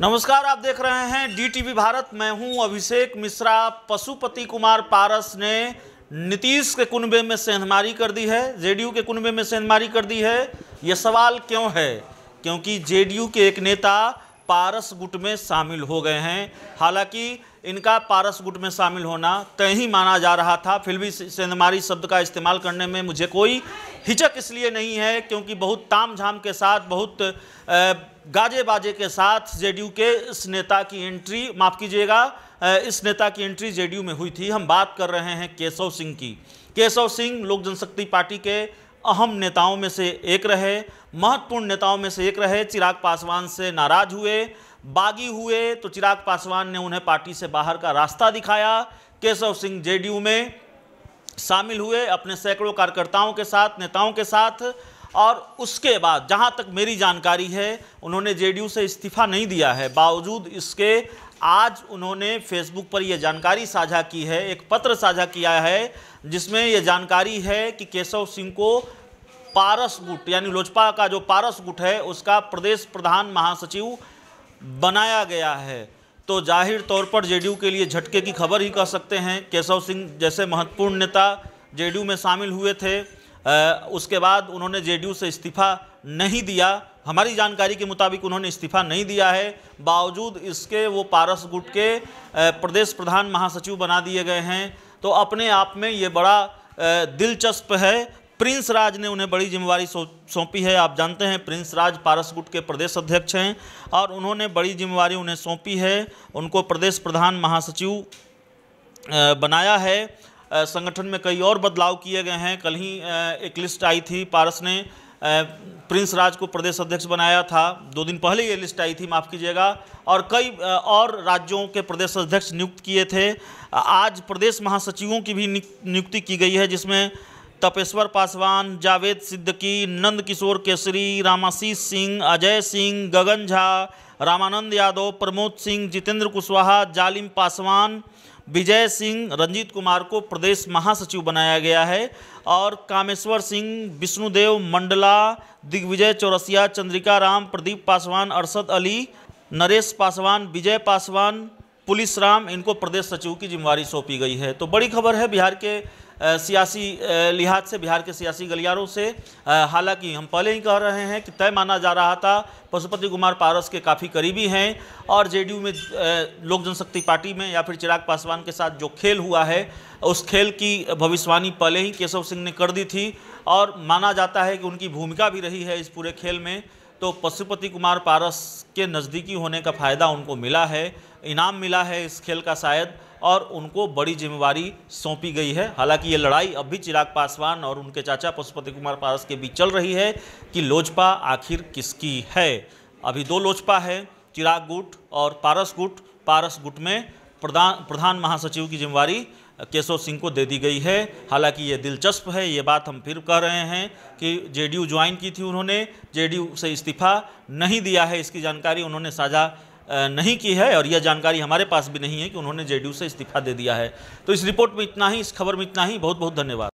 नमस्कार आप देख रहे हैं डीटीवी भारत मैं हूं अभिषेक मिश्रा पशुपति कुमार पारस ने नीतीश के कुनबे में सेंधमारी कर दी है जेडीयू के कुनबे में सेंधमारी कर दी है यह सवाल क्यों है क्योंकि जेडीयू के एक नेता पारस गुट में शामिल हो गए हैं हालांकि इनका पारस गुट में शामिल होना तय ही माना जा रहा था फिर भी सेंधमारी शब्द का इस्तेमाल करने में मुझे कोई हिचक इसलिए नहीं है क्योंकि बहुत ताम झाम के साथ बहुत गाजे बाजे के साथ जेडीयू के इस नेता की एंट्री माफ़ कीजिएगा इस नेता की एंट्री जेडीयू में हुई थी हम बात कर रहे हैं केशव सिंह की केशव सिंह लोक जनशक्ति पार्टी के अहम नेताओं में से एक रहे महत्वपूर्ण नेताओं में से एक रहे चिराग पासवान से नाराज हुए बागी हुए तो चिराग पासवान ने उन्हें पार्टी से बाहर का रास्ता दिखाया केशव सिंह जेडीयू में शामिल हुए अपने सैकड़ों कार्यकर्ताओं के साथ नेताओं के साथ और उसके बाद जहां तक मेरी जानकारी है उन्होंने जेडीयू से इस्तीफा नहीं दिया है बावजूद इसके आज उन्होंने फेसबुक पर यह जानकारी साझा की है एक पत्र साझा किया है जिसमें यह जानकारी है कि केशव सिंह को पारस गुट यानी लोजपा का जो पारस गुट है उसका प्रदेश प्रधान महासचिव बनाया गया है तो जाहिर तौर पर जेडीयू के लिए झटके की खबर ही कह सकते हैं केशव सिंह जैसे महत्वपूर्ण नेता जेडीयू में शामिल हुए थे उसके बाद उन्होंने जेडीयू से इस्तीफा नहीं दिया हमारी जानकारी के मुताबिक उन्होंने इस्तीफा नहीं दिया है बावजूद इसके वो पारस गुट के प्रदेश प्रधान महासचिव बना दिए गए हैं तो अपने आप में ये बड़ा दिलचस्प है प्रिंस राज ने उन्हें बड़ी जिम्मेवारी सौंपी है आप जानते हैं प्रिंस राज पारस गुट के प्रदेश अध्यक्ष हैं और उन्होंने बड़ी जिम्मेवारी उन्हें सौंपी है उनको प्रदेश प्रधान महासचिव बनाया है संगठन में कई और बदलाव किए गए हैं कल ही एक लिस्ट आई थी पारस ने प्रिंस राज को प्रदेश अध्यक्ष बनाया था दो दिन पहले ये लिस्ट आई थी माफ़ कीजिएगा और कई और राज्यों के प्रदेश अध्यक्ष नियुक्त किए थे आज प्रदेश महासचिवों की भी नियुक्ति की गई है जिसमें तपेश्वर पासवान जावेद सिद्दकी नंद किशोर केसरी रामाशीष सिंह अजय सिंह गगन झा रामानंद यादव प्रमोद सिंह जितेंद्र कुशवाहा जालिम पासवान विजय सिंह रंजीत कुमार को प्रदेश महासचिव बनाया गया है और कामेश्वर सिंह विष्णुदेव मंडला दिग्विजय चौरसिया चंद्रिका राम प्रदीप पासवान अरसद अली नरेश पासवान विजय पासवान पुलिस राम इनको प्रदेश सचिव की जिम्मेवारी सौंपी गई है तो बड़ी खबर है बिहार के सियासी लिहाज से बिहार के सियासी गलियारों से हालांकि हम पहले ही कह रहे हैं कि तय माना जा रहा था पशुपति कुमार पारस के काफ़ी करीबी हैं और जेडीयू में लोक जनशक्ति पार्टी में या फिर चिराग पासवान के साथ जो खेल हुआ है उस खेल की भविष्यवाणी पहले ही केशव सिंह ने कर दी थी और माना जाता है कि उनकी भूमिका भी रही है इस पूरे खेल में तो पशुपति कुमार पारस के नज़दीकी होने का फ़ायदा उनको मिला है इनाम मिला है इस खेल का शायद और उनको बड़ी जिम्मेवारी सौंपी गई है हालांकि ये लड़ाई अब भी चिराग पासवान और उनके चाचा पशुपति कुमार पारस के बीच चल रही है कि लोजपा आखिर किसकी है अभी दो लोजपा है चिराग गुट और पारस गुट पारस गुट में प्रधान प्रधान महासचिव की जिम्मेवारी केशव सिंह को दे दी गई है हालांकि ये दिलचस्प है ये बात हम फिर कह रहे हैं कि जेडीयू ज्वाइन की थी उन्होंने जेडीयू से इस्तीफा नहीं दिया है इसकी जानकारी उन्होंने साझा नहीं की है और यह जानकारी हमारे पास भी नहीं है कि उन्होंने जेडीयू से इस्तीफा दे दिया है तो इस रिपोर्ट में इतना ही इस खबर में इतना ही बहुत बहुत धन्यवाद